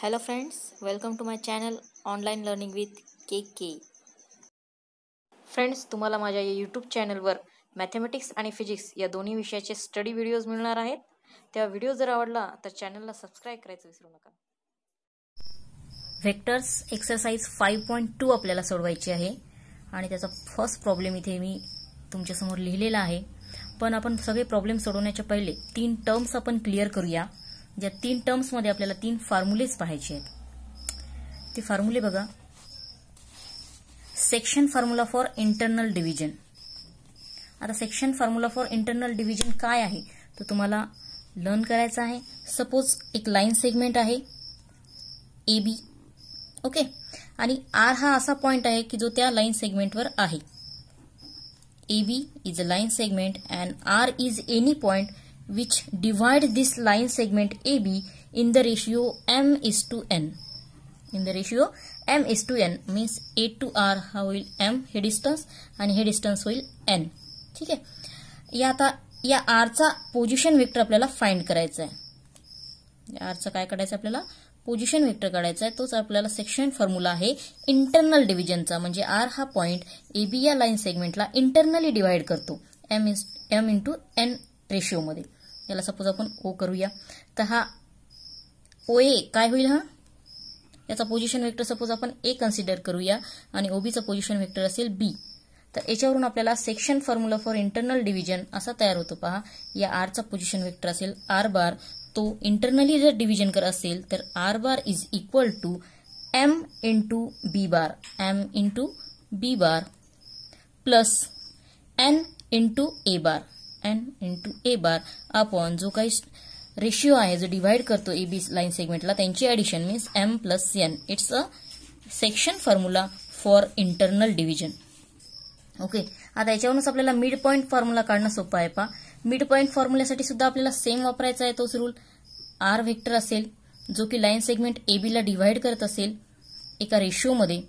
Hello friends welcome to my channel online learning with K K friends तुम्हाला माझ्या या YouTube चॅनलवर mathematics आणि फिजिक्स या दोन्ही विषयाचे स्टडी व्हिडिओज मिळणार आहेत त्या व्हिडिओ जर आवडला तर चॅनलला सबस्क्राईब करायचं विसरू नका vectors exercise five point two आपल्याला सोडवायची आहे आणि त्याचा फर्स्ट प्रॉब्लेम इथे मी तुमच्यासमोर लिहिलेला आहे पण आपण सगळे प्रॉब्लेम सोडवण्याच्या पहिले तीन टर्म्स आपण क्लिअर करूया ज्या तीन टर्म्समध्ये आपल्याला तीन फॉर्म्युलेच पाहायचे आहेत ते फॉर्म्युले बघा section formula for internal division आता section formula for internal division काय आहे तो तुम्हाला लर्न करायचा आहे सपोज एक लाईन सेगमेंट आहे ए बी ओके आणि आर हा असा पॉइंट आहे की जो त्या लाईन सेगमेंटवर आहे A B is a line segment and R is any point which divide this line segment AB in the ratio M is to N. In the ratio M is to N means A to R हा होईल M हे distance आणि हे distance होईल N. ठीक आहे या आता या आरचा पोझिशन व्हेक्टर आपल्याला फाइंड करायचा आहे या आरचा काय काढायचं आपल्याला पोझिशन व्हेक्टर काढायचा आहे तोच आपल्याला सेक्शन फॉर्म्युला आहे इंटरनल डिव्हिजनचा म्हणजे आर हा पॉईंट एबी या लाईन सेगमेंटला इंटरनली डिवाइड करतो M is M to N रेशिओमध्ये याला सपोज आपण ओ करूया तर हा ओ ए काय होईल हा याचा पोझिशन व्हेक्टर सपोज आपण ए कन्सिडर करूया आणि ओबीचा पोझिशन व्हेक्टर असेल बी तर याच्यावरून आपल्याला section formula for internal division असा तयार होतो पहा या आरचा पोझिशन व्हेक्टर असेल आर बार तो इंटरनली जर डिव्हिजन कर असेल तर R bar is equal to M into B bar M into B bar plus N into A bar N into A bar आपण जो काही रेशिओ आहे जो डिव्हाइड करतो ए बी लाईन सेगमेंटला त्यांची addition means M plus N it's a section formula for internal division okay आता याच्यावरूनच आपल्याला मिड पॉईंट फॉर्म्युला काढणं सोपं आहे पा मिड पॉईंट फॉर्म्युल्यासाठी सुद्धा आपल्याला सेम वापरायचा आहे तोच रूल आर व्हेक्टर असेल जो की लाईन सेगमेंट ए बीला डिव्हाइड करत असेल एका रेशिओमध्ये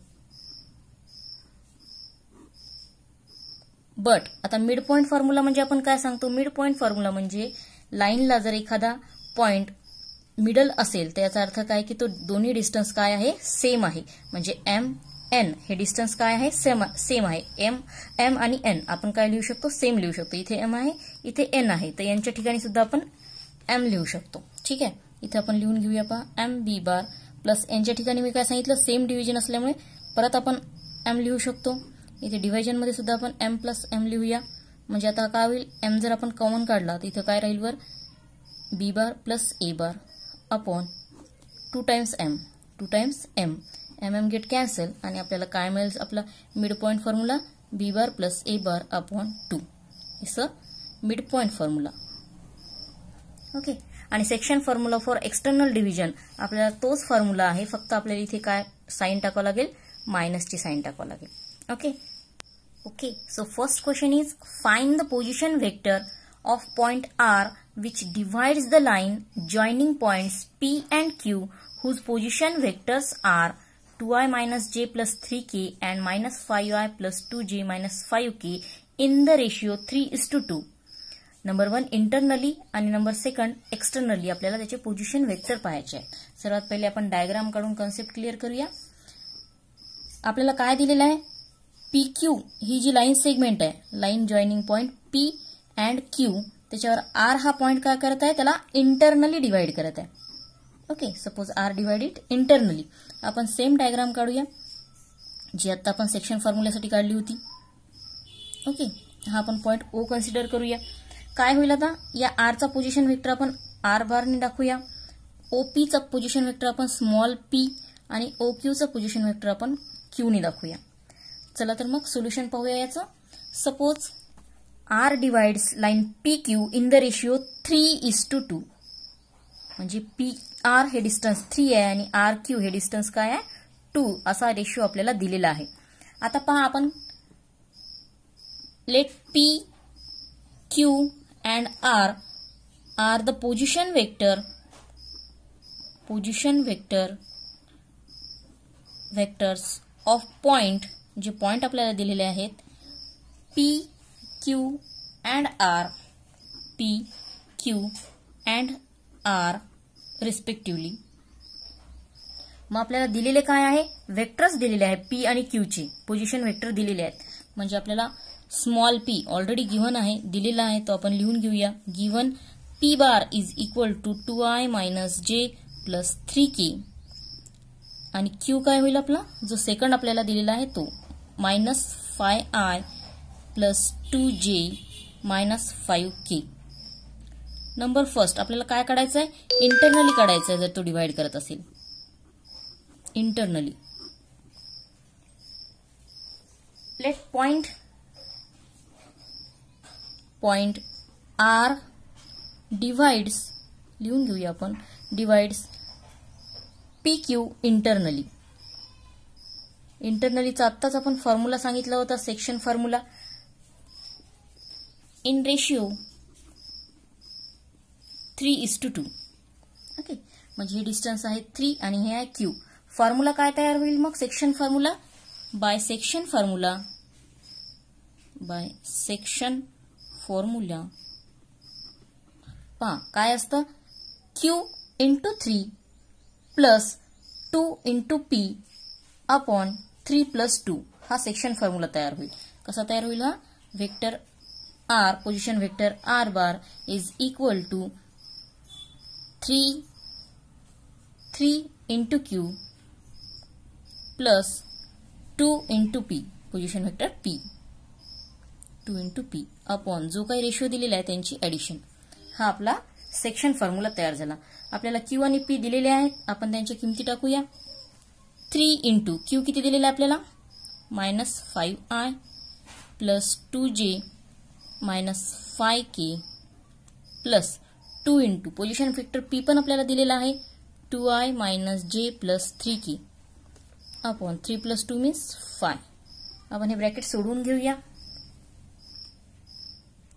बट आता मिड पॉईंट फॉर्म्युला म्हणजे आपण काय सांगतो मिड पॉईंट फॉर्म्युला म्हणजे लाईनला जर एखादा पॉईंट मिडल असेल तर याचा अर्थ काय की तो दोन्ही डिस्टन्स काय आहे सेम आहे म्हणजे एम एन हे डिस्टन्स काय आहे सेम सेम आहे एम एम आणि एन आपण काय लिहू शकतो सेम लिहू शकतो इथे एम आहे इथे एन आहे तर यांच्या ठिकाणी सुद्धा आपण एम लिहू शकतो ठीक आहे इथे आपण लिहून घेऊया पहा एम बी बार प्लस एनच्या ठिकाणी मी काय सांगितलं सेम डिव्हिजन असल्यामुळे परत आपण एम लिहू शकतो इथे डिव्हायजनमध्ये सुद्धा आपण एम प्लस एम लिहूया म्हणजे आता काय होईल एम जर आपण कॉमन काढला तर इथं काय राहील वर B bar plus A bar upon two times M two times M M M get cancel आणि आपल्याला काय मिळेल आपला midpoint formula B bar plus A bar upon two is midpoint formula okay आणि section formula for external division आपल्याला तोच formula आहे फक्त आपल्याला इथे काय साईन टाकावं लागेल मायनसची साईन टाकावं लागेल okay Okay, the first question of find R which vector the point R which P the Q joining position P R to whose position J plus 2i K j plus 3k and plus 5i J 2j minus 5k in the ratio three is to two number one internally आणि number second externally आपल्याला त्याचे position vector पाहायचे आहे सर्वात पहिले आपण diagram काढून concept clear करूया आपल्याला काय दिलेलं आहे पी क्यू ही जी लाईन सेगमेंट आहे line joining point P and Q त्याच्यावर आर हा पॉईंट काय करत आहे त्याला इंटरनली डिवाइड करत आहे okay suppose R it internally आपण सेम डायग्राम काढूया जी आत्ता आपण सेक्शन फॉर्म्युल्यासाठी काढली होती ओके हा आपण पॉईंट ओ कन्सिडर करूया काय होईल आता या आरचा पोझिशन व्हेक्टर आपण आर बारने दाखवूया ओ पीचा पोझिशन व्हेक्टर आपण स्मॉल पी आणि ओ क्यूचा पोझिशन व्हेक्टर आपण क्यूने दाखवूया चला तर मग सोल्युशन पाहूया याचं suppose R divides line P Q in the ratio three is to two म्हणजे पी आर हे डिस्टन्स थ्री आहे आणि आर क्यू हे डिस्टन्स काय आहे टू असा रेशिओ आपल्याला दिलेला आहे आता पहा आपण let P Q and R are the position vector position vector vectors of point जे पॉइंट आपल्याला दिलेले आहेत P Q and R P Q and R respectively मग आपल्याला दिलेले काय आहे वेक्टर्स दिलेले आहे पी आणि क्यूचे पोझिशन वेक्टर दिलेले आहेत म्हणजे आपल्याला स्मॉल पी ऑलरेडी गिव्हन आहे दिलेला आहे तो आपण लिहून घेऊया given P bar is equal to two I minus J plus three K आणि क्यू काय होईल आपला जो सेकंड आपल्याला दिलेला आहे तो minus five I plus two J minus five K number first आपल्याला काय काढायचं आहे इंटरनली काढायचं आहे जर तो डिवाइड करत असेल internally let point point R divides लिहून घेऊया आपण डिवाइड्स पी क्यू इंटरनली इंटरनलीचा आत्ताच आपण फॉर्म्युला सांगितला होता section formula in ratio three is to two okay म्हणजे हे डिस्टन्स आहे थ्री आणि हे आहे क्यू फॉर्म्युला काय तयार होईल मग section formula by section formula by section formula पहा काय असतं Q into three plus two into P upon three plus two हा सेक्शन फॉर्म्युला तयार होईल कसा तयार होईल हा vector R position vector R bar is equal to three three into Q plus two into P position vector P two into P upon जो काही ratio दिलेला आहे त्यांची ऍडिशन हा आपला सेक्शन फॉर्म्युला तयार झाला आपल्याला क्यू आणि पी दिलेले आहेत आपण त्यांच्या किमती टाकूया थ्री इंटू क्यू किती दिलेला आपल्याला minus five I plus two J minus five K plus two into position factor P पण आपल्याला दिलेला आहे two I minus J plus three K upon three plus two means five आपण हे bracket सोडून घेऊया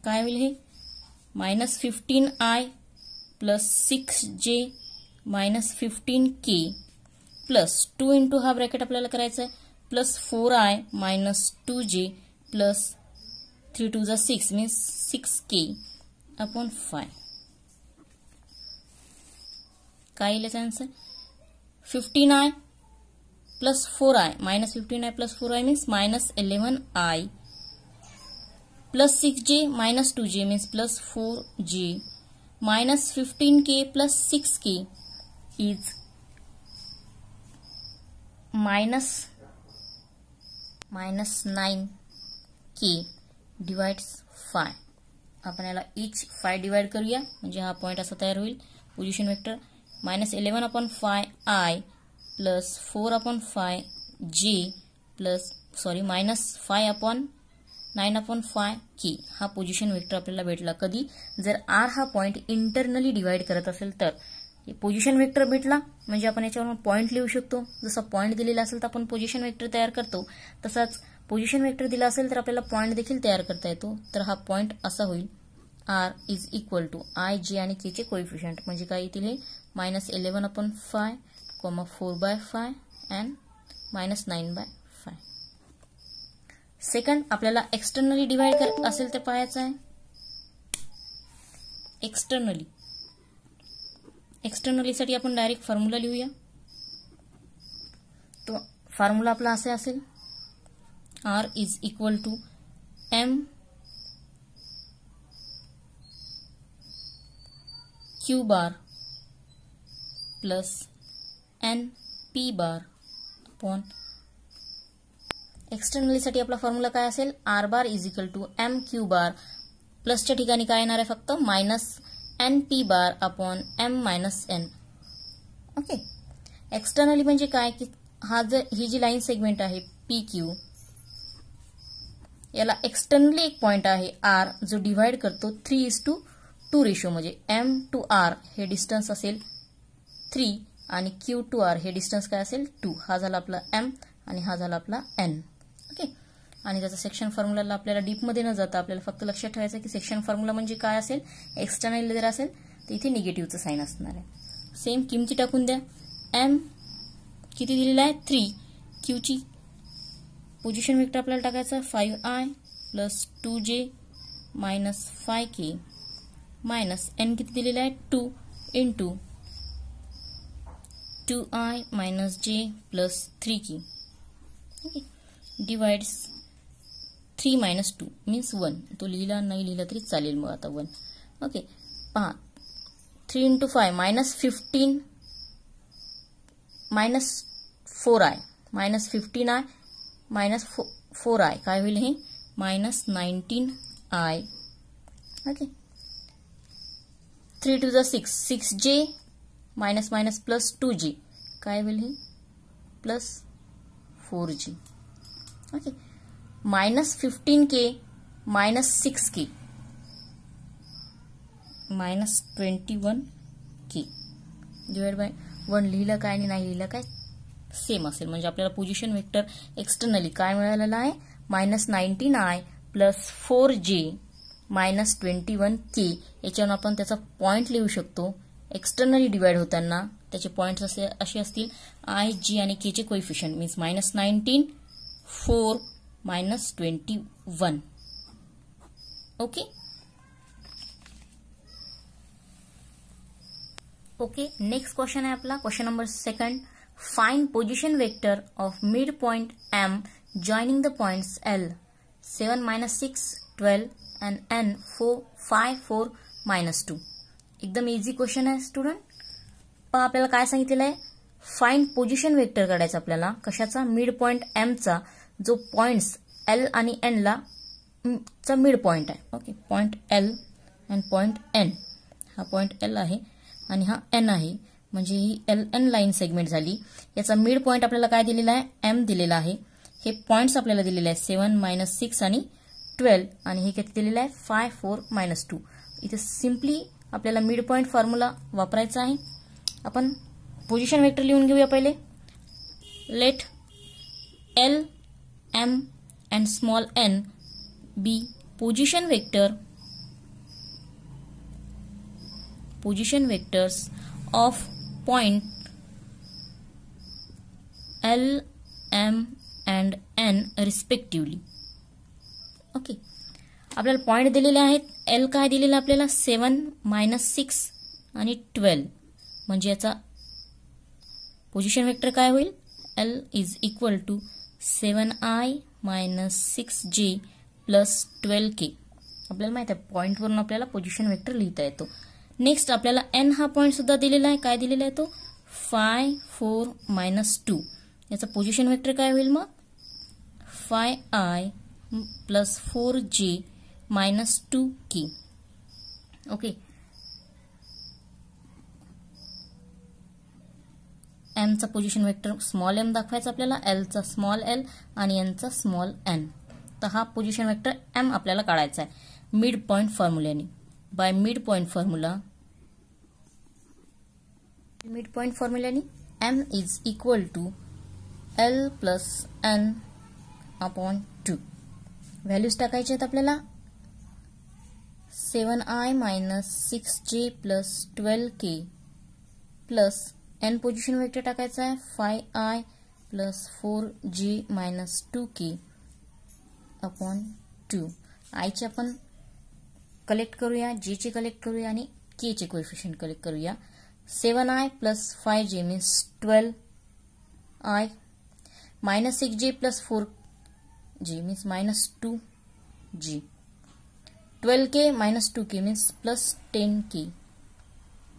काय होईल हे minus fifteen I plus six J minus fifteen K plus two into हा ब्रैकेट अपने कराए plus four I minus two J plus three two जा six means six K upon five काय येईल fifteen I plus four I minus fifteen I plus four I means minus eleven I plus six J minus two J means plus four J fifteen plus six K is minus minus nine K divides five आपण याला इच five divide करूया म्हणजे हा point असा तयार होईल position vector minus eleven upon five I plus four upon five J plus sorry minus five upon nine upon five की हा पोझिशन व्हेक्टर आपल्याला भेटला कधी जर आर हा पॉईंट इंटरनली डिवाइड करत असेल तर पोझिशन व्हेक्टर भेटला म्हणजे आपण याच्यावर पॉईंट लिहू शकतो जसा पॉईंट दिलेला असेल तर आपण पोझिशन वेक्टर तयार करतो तसाच पोझिशन वेक्टर दिला असेल तर आपल्याला पॉईंट देखील तयार करता येतो तर हा पॉईंट असा होईल R is equal to I J आणि के चे कोइफिशियंट म्हणजे काय येतील हे minus eleven upon five comma four by five and minus nine by second आपल्याला एक्सटर्नली डिवाइड कर असेल तर पाहायचं आहे एक्सटर्नली साठी आपण डायरेक्ट फॉर्म्युला लिहूया तो फॉर्म्युला आपला असे असेल R is equal to M Q bar plus N P bar upon एक्सटर्नलीसाठी आपला फॉर्म्युला काय असेल R bar is equal to M Q bar प्लसच्या ठिकाणी काय येणार आहे फक्त minus N P bar upon M minus N okay externally म्हणजे काय की हा जर ही जी लाईन सेगमेंट आहे पी क्यू याला एक्सटर्नली एक पॉईंट आहे आर जो डिव्हाइड करतो three is to to ratio म्हणजे एम टू आर हे डिस्टन्स असेल थ्री आणि क्यू टू आर हे डिस्टन्स काय असेल टू हा झाला आपला एम आणि हा झाला आपला एन आणि त्याचा सेक्शन फॉर्म्युलाला आपल्याला डीपमध्ये न जाता आपल्याला फक्त लक्षात ठेवायचं की सेक्शन फॉर्म्युला म्हणजे काय असेल एक्स्टर्नल जर असेल तर इथे निगेटिव्हचं साईन असणार आहे सेम किमती टाकून द्या एम किती दिलेला आहे थ्री क्यूची पोझिशन वेक्टर आपल्याला टाकायचं five I plus two J minus five K minus N किती दिलेला आहे two in two two I minus J plus three की divides three minus two means one तो लिहिला नाही लिहिला तरी चालेल मग आता वन ओके पहा three into five minus fifteen minus four I minus fifteen I minus four four I काय होईल हे minus nineteen I okay three two J six six J minus minus plus two J काय होईल हे plus four J okay minus fifteen K minus six K minus twenty one K divide by one लिहिलं काय आणि नाही लिहिलं काय same असेल म्हणजे आपल्याला पोझिशन व्हेक्टर एक्सटर्नली काय मिळालेलं आहे minus nineteen I plus four J minus twenty one K याच्यावर आपण त्याचा पॉईंट लिहू शकतो एक्सटर्नली डिवाइड होताना त्याचे पॉईंट्स असे असे असतील आय जी आणि केचे coefficient means minus nineteen four minus twenty one okay okay next question आहे आपला question number second find position vector of midpoint M joining the points L seven minus six twelve and N four five four minus two एकदम easy question आहे student पण आपल्याला काय सांगितलेलं आहे find position vector काढायचा आपल्याला कशाचा मिड पॉइंट एमचा चा जो पॉइंट्स एल आणि एनला चा मिड पॉईंट आहे okay point L and point N हा पॉईंट एल आहे आणि हा एन आहे म्हणजे ही एल एन लाईन सेगमेंट झाली याचा मिड पॉईंट आपल्याला काय दिलेला आहे एम दिलेला आहे हे पॉइंट्स आपल्याला दिलेले आहे सेवन मायनस सिक्स आणि ट्वेल्व आणि हे किती दिलेलं आहे फाय फोर मायनस टू इथे सिम्पली आपल्याला मिड पॉईंट फॉर्म्युला वापरायचा आहे आपण पोझिशन वेक्टर लिहून घेऊया पहिले let L m and small n be position vector position vectors of point L, M and N respectively okay आपल्याला पॉईंट दिलेले आहेत एल काय दिलेलं आपल्याला सेवन मायनस सिक्स आणि ट्वेल्व म्हणजे याचा पोझिशन वेक्टर काय होईल L is equal to seven I minus six J plus twelve K आपल्याला माहित आहे पॉईंटवरून आपल्याला पोझिशन वेक्टर लिहिता येतो नेक्स्ट आपल्याला एन हा पॉईंट सुद्धा दिलेला आहे काय दिलेला आहे तो फाय फोर मायनस टू याचा पोझिशन वेक्टर काय होईल मग five I plus four J minus two K okay एमचा पोझिशन वेक्टर स्मॉल एम दाखवायचा आपल्याला एलचा स्मॉल एल आणि एनचा स्मॉल एन तर हा पोझिशन वेक्टर एम आपल्याला काढायचा आहे मिड पॉईंट फॉर्म्युल्याने by midpoint formula midpoint फॉर्म्युल्याने M is equal to L plus N upon two values टाकायचे आहेत आपल्याला seven I minus six J plus twelve K plus N position vector टाकायचा आहे five I plus four J minus two K upon two आयचे आपण collect करूया जेचे collect करूया आणि केचे चे कलेक्ट करूया seven I plus five J means twelve I minus six J plus four J means minus two J twelve K minus two K means plus ten K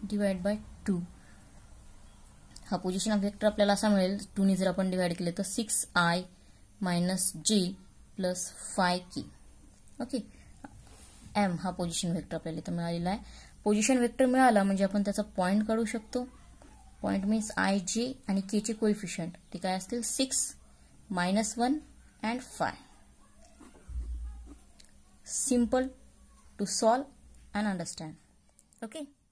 divide by two हा position vector आपल्याला असा मिळेल टूने जर आपण divide केले तर six I minus J plus five K okay M हा पोझिशन व्हेक्टर आपल्याला इथं मिळालेला आहे पोझिशन व्हेक्टर मिळाला म्हणजे आपण त्याचा पॉईंट काढू शकतो पॉईंट मीन्स आय जे आणि के चे कोइफिशियंट ते काय असतील six minus one and five simple to solve and understand okay